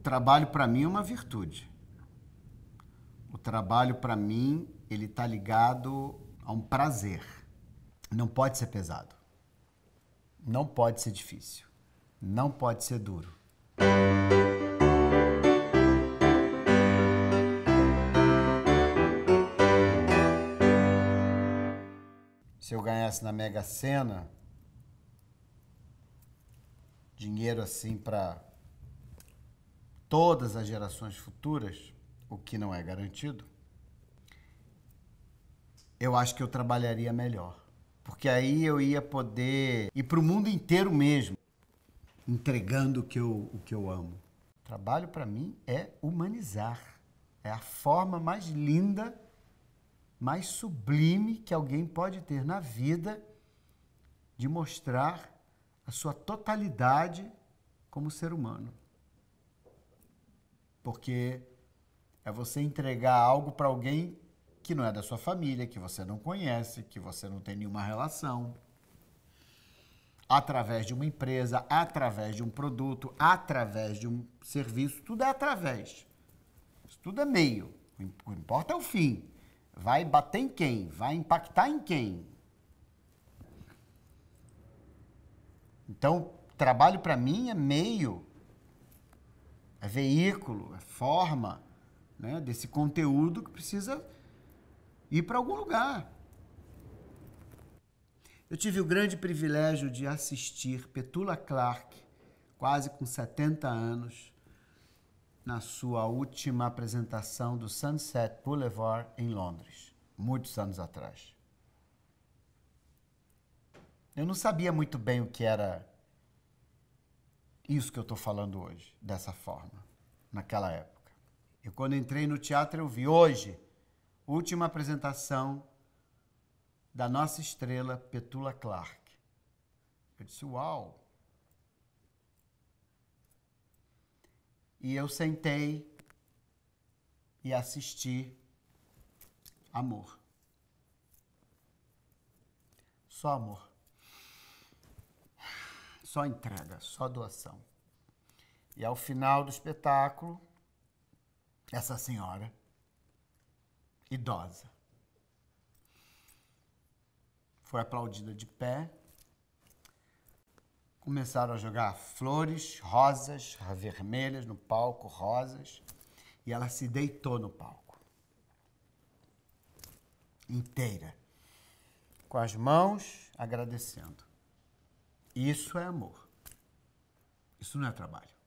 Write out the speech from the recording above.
trabalho para mim é uma virtude. O trabalho para mim, ele tá ligado a um prazer. Não pode ser pesado. Não pode ser difícil. Não pode ser duro. Se eu ganhasse na Mega Sena, dinheiro assim para todas as gerações futuras, o que não é garantido, eu acho que eu trabalharia melhor. Porque aí eu ia poder ir para o mundo inteiro mesmo, entregando o que eu, o que eu amo. Trabalho para mim é humanizar. É a forma mais linda, mais sublime que alguém pode ter na vida de mostrar a sua totalidade como ser humano. Porque é você entregar algo para alguém que não é da sua família, que você não conhece, que você não tem nenhuma relação. Através de uma empresa, através de um produto, através de um serviço, tudo é através. Isso tudo é meio. O que importa é o fim. Vai bater em quem? Vai impactar em quem? Então, trabalho para mim é meio é veículo, é forma né, desse conteúdo que precisa ir para algum lugar. Eu tive o grande privilégio de assistir Petula Clark, quase com 70 anos, na sua última apresentação do Sunset Boulevard em Londres, muitos anos atrás. Eu não sabia muito bem o que era isso que eu estou falando hoje, dessa forma, naquela época. E quando entrei no teatro, eu vi hoje, última apresentação da nossa estrela Petula Clark. Eu disse, uau! E eu sentei e assisti Amor. Só amor só entrega, só doação. E ao final do espetáculo, essa senhora, idosa, foi aplaudida de pé. Começaram a jogar flores, rosas, vermelhas no palco, rosas, e ela se deitou no palco. Inteira. Com as mãos agradecendo. Isso é amor. Isso não é trabalho.